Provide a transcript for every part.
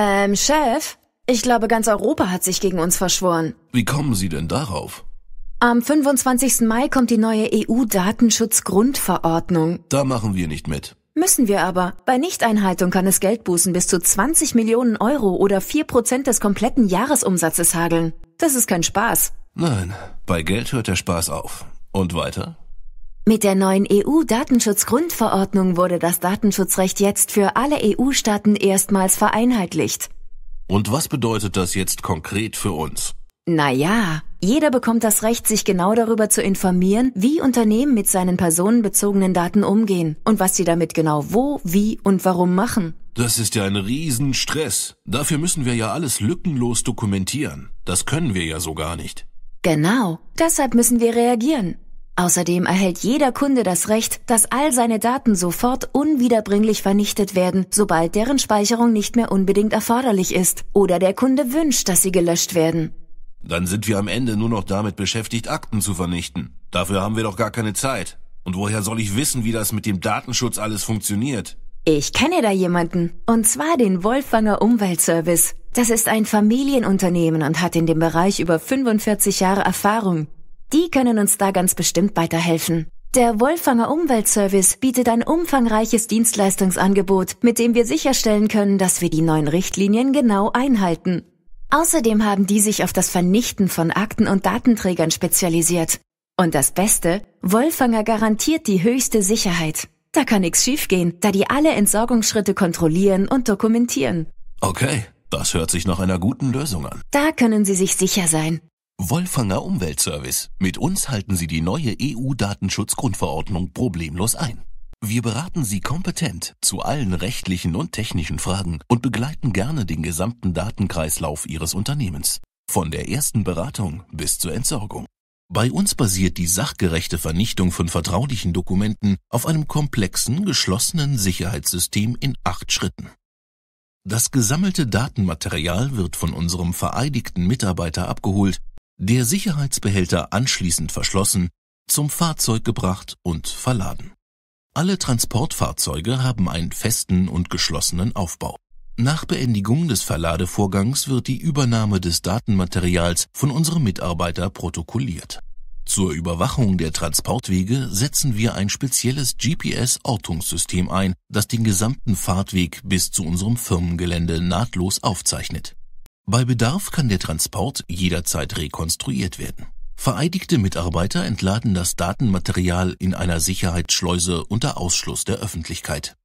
Ähm, Chef, ich glaube, ganz Europa hat sich gegen uns verschworen. Wie kommen Sie denn darauf? Am 25. Mai kommt die neue EU-Datenschutzgrundverordnung. Da machen wir nicht mit. Müssen wir aber. Bei Nichteinhaltung kann es Geldbußen bis zu 20 Millionen Euro oder 4% des kompletten Jahresumsatzes hageln. Das ist kein Spaß. Nein, bei Geld hört der Spaß auf. Und weiter? Mit der neuen EU-Datenschutzgrundverordnung wurde das Datenschutzrecht jetzt für alle EU-Staaten erstmals vereinheitlicht. Und was bedeutet das jetzt konkret für uns? Naja, jeder bekommt das Recht, sich genau darüber zu informieren, wie Unternehmen mit seinen personenbezogenen Daten umgehen und was sie damit genau wo, wie und warum machen. Das ist ja ein Riesenstress. Dafür müssen wir ja alles lückenlos dokumentieren. Das können wir ja so gar nicht. Genau, deshalb müssen wir reagieren. Außerdem erhält jeder Kunde das Recht, dass all seine Daten sofort unwiederbringlich vernichtet werden, sobald deren Speicherung nicht mehr unbedingt erforderlich ist oder der Kunde wünscht, dass sie gelöscht werden. Dann sind wir am Ende nur noch damit beschäftigt, Akten zu vernichten. Dafür haben wir doch gar keine Zeit. Und woher soll ich wissen, wie das mit dem Datenschutz alles funktioniert? Ich kenne da jemanden. Und zwar den Wolfanger Umweltservice. Das ist ein Familienunternehmen und hat in dem Bereich über 45 Jahre Erfahrung. Die können uns da ganz bestimmt weiterhelfen. Der Wolfanger Umweltservice bietet ein umfangreiches Dienstleistungsangebot, mit dem wir sicherstellen können, dass wir die neuen Richtlinien genau einhalten. Außerdem haben die sich auf das Vernichten von Akten und Datenträgern spezialisiert. Und das Beste, Wolfanger garantiert die höchste Sicherheit. Da kann nichts schiefgehen, da die alle Entsorgungsschritte kontrollieren und dokumentieren. Okay, das hört sich nach einer guten Lösung an. Da können Sie sich sicher sein. Wolfanger Umweltservice. Mit uns halten Sie die neue EU-Datenschutzgrundverordnung problemlos ein. Wir beraten Sie kompetent zu allen rechtlichen und technischen Fragen und begleiten gerne den gesamten Datenkreislauf Ihres Unternehmens. Von der ersten Beratung bis zur Entsorgung. Bei uns basiert die sachgerechte Vernichtung von vertraulichen Dokumenten auf einem komplexen, geschlossenen Sicherheitssystem in acht Schritten. Das gesammelte Datenmaterial wird von unserem vereidigten Mitarbeiter abgeholt der Sicherheitsbehälter anschließend verschlossen, zum Fahrzeug gebracht und verladen. Alle Transportfahrzeuge haben einen festen und geschlossenen Aufbau. Nach Beendigung des Verladevorgangs wird die Übernahme des Datenmaterials von unserem Mitarbeiter protokolliert. Zur Überwachung der Transportwege setzen wir ein spezielles GPS-Ortungssystem ein, das den gesamten Fahrtweg bis zu unserem Firmengelände nahtlos aufzeichnet. Bei Bedarf kann der Transport jederzeit rekonstruiert werden. Vereidigte Mitarbeiter entladen das Datenmaterial in einer Sicherheitsschleuse unter Ausschluss der Öffentlichkeit.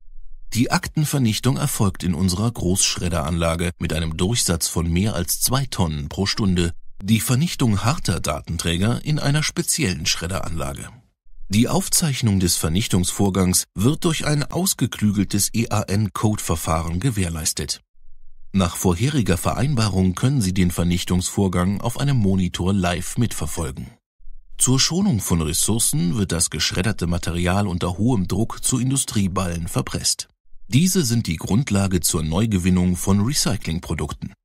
Die Aktenvernichtung erfolgt in unserer Großschredderanlage mit einem Durchsatz von mehr als zwei Tonnen pro Stunde, die Vernichtung harter Datenträger in einer speziellen Schredderanlage. Die Aufzeichnung des Vernichtungsvorgangs wird durch ein ausgeklügeltes EAN-Code-Verfahren gewährleistet. Nach vorheriger Vereinbarung können Sie den Vernichtungsvorgang auf einem Monitor live mitverfolgen. Zur Schonung von Ressourcen wird das geschredderte Material unter hohem Druck zu Industrieballen verpresst. Diese sind die Grundlage zur Neugewinnung von Recyclingprodukten.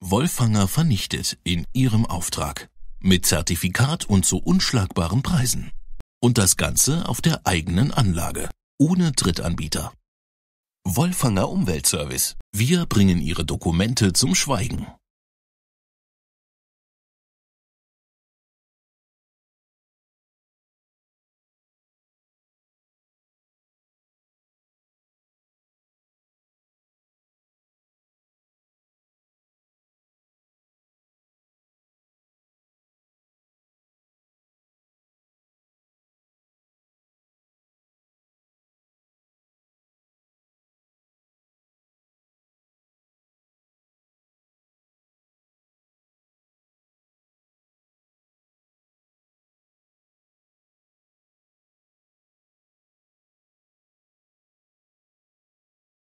Wolfhanger vernichtet in ihrem Auftrag. Mit Zertifikat und zu unschlagbaren Preisen. Und das Ganze auf der eigenen Anlage. Ohne Drittanbieter. Wolfanger Umweltservice. Wir bringen Ihre Dokumente zum Schweigen.